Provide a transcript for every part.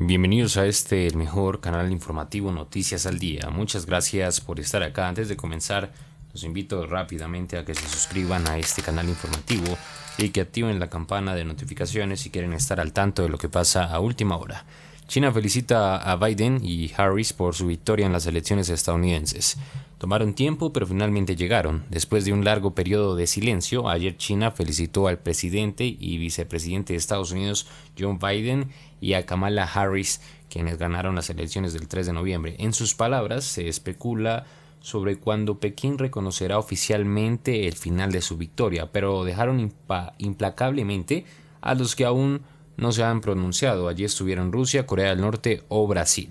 Bienvenidos a este, el mejor canal informativo Noticias al Día. Muchas gracias por estar acá. Antes de comenzar, los invito rápidamente a que se suscriban a este canal informativo y que activen la campana de notificaciones si quieren estar al tanto de lo que pasa a última hora. China felicita a Biden y Harris por su victoria en las elecciones estadounidenses. Tomaron tiempo, pero finalmente llegaron. Después de un largo periodo de silencio, ayer China felicitó al presidente y vicepresidente de Estados Unidos, John Biden, y a Kamala Harris, quienes ganaron las elecciones del 3 de noviembre. En sus palabras, se especula sobre cuándo Pekín reconocerá oficialmente el final de su victoria, pero dejaron implacablemente a los que aún no se han pronunciado. Allí estuvieron Rusia, Corea del Norte o Brasil.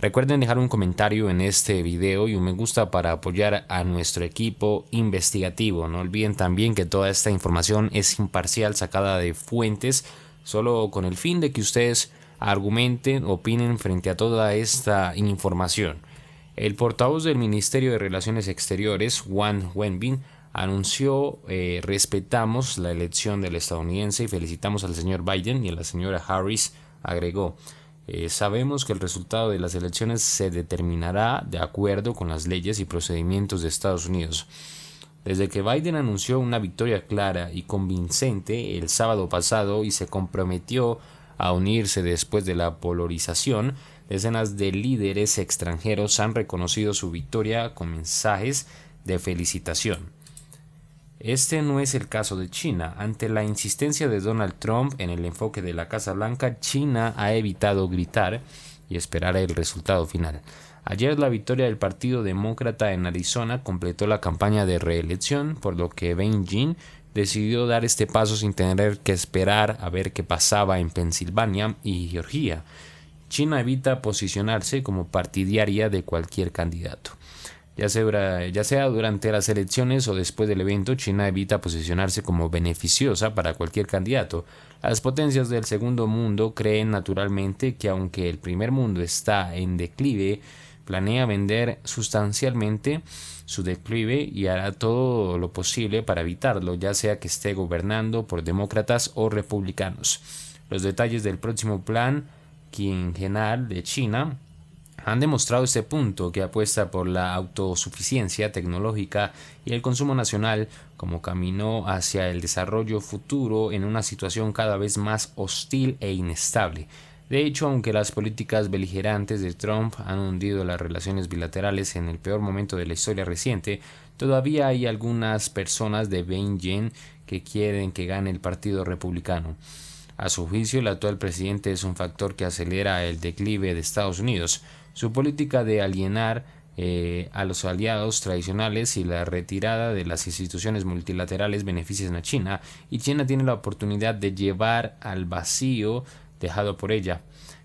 Recuerden dejar un comentario en este video y un me gusta para apoyar a nuestro equipo investigativo. No olviden también que toda esta información es imparcial, sacada de fuentes, solo con el fin de que ustedes argumenten, opinen frente a toda esta información. El portavoz del Ministerio de Relaciones Exteriores, Juan Wenbin, anunció eh, respetamos la elección del estadounidense y felicitamos al señor Biden y a la señora Harris, agregó. Eh, sabemos que el resultado de las elecciones se determinará de acuerdo con las leyes y procedimientos de Estados Unidos. Desde que Biden anunció una victoria clara y convincente el sábado pasado y se comprometió a unirse después de la polarización, decenas de líderes extranjeros han reconocido su victoria con mensajes de felicitación. Este no es el caso de China. Ante la insistencia de Donald Trump en el enfoque de la Casa Blanca, China ha evitado gritar y esperar el resultado final. Ayer la victoria del Partido Demócrata en Arizona completó la campaña de reelección, por lo que Beijing decidió dar este paso sin tener que esperar a ver qué pasaba en Pensilvania y Georgia. China evita posicionarse como partidaria de cualquier candidato. Ya sea, ya sea durante las elecciones o después del evento, China evita posicionarse como beneficiosa para cualquier candidato. Las potencias del segundo mundo creen naturalmente que aunque el primer mundo está en declive, planea vender sustancialmente su declive y hará todo lo posible para evitarlo, ya sea que esté gobernando por demócratas o republicanos. Los detalles del próximo plan quinquenal de China han demostrado este punto que apuesta por la autosuficiencia tecnológica y el consumo nacional como camino hacia el desarrollo futuro en una situación cada vez más hostil e inestable. De hecho, aunque las políticas beligerantes de Trump han hundido las relaciones bilaterales en el peor momento de la historia reciente, todavía hay algunas personas de Beijing que quieren que gane el Partido Republicano. A su juicio, el actual presidente es un factor que acelera el declive de Estados Unidos. Su política de alienar eh, a los aliados tradicionales y la retirada de las instituciones multilaterales benefician a China y China tiene la oportunidad de llevar al vacío dejado por ella.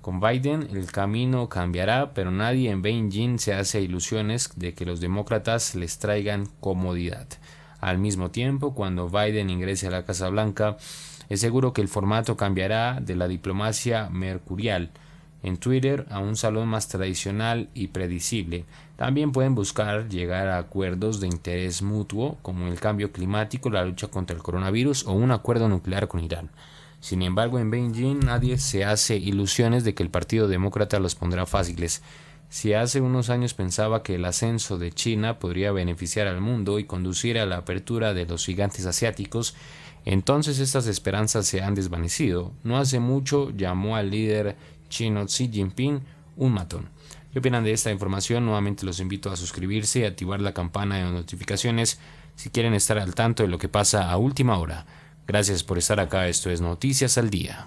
Con Biden el camino cambiará, pero nadie en Beijing se hace ilusiones de que los demócratas les traigan comodidad. Al mismo tiempo, cuando Biden ingrese a la Casa Blanca, es seguro que el formato cambiará de la diplomacia mercurial en Twitter a un salón más tradicional y predecible. También pueden buscar llegar a acuerdos de interés mutuo como el cambio climático, la lucha contra el coronavirus o un acuerdo nuclear con Irán. Sin embargo, en Beijing nadie se hace ilusiones de que el Partido Demócrata los pondrá fáciles. Si hace unos años pensaba que el ascenso de China podría beneficiar al mundo y conducir a la apertura de los gigantes asiáticos, entonces estas esperanzas se han desvanecido. No hace mucho llamó al líder chino Xi Jinping un matón. ¿Qué opinan de esta información? Nuevamente los invito a suscribirse y activar la campana de notificaciones si quieren estar al tanto de lo que pasa a última hora. Gracias por estar acá, esto es Noticias al Día.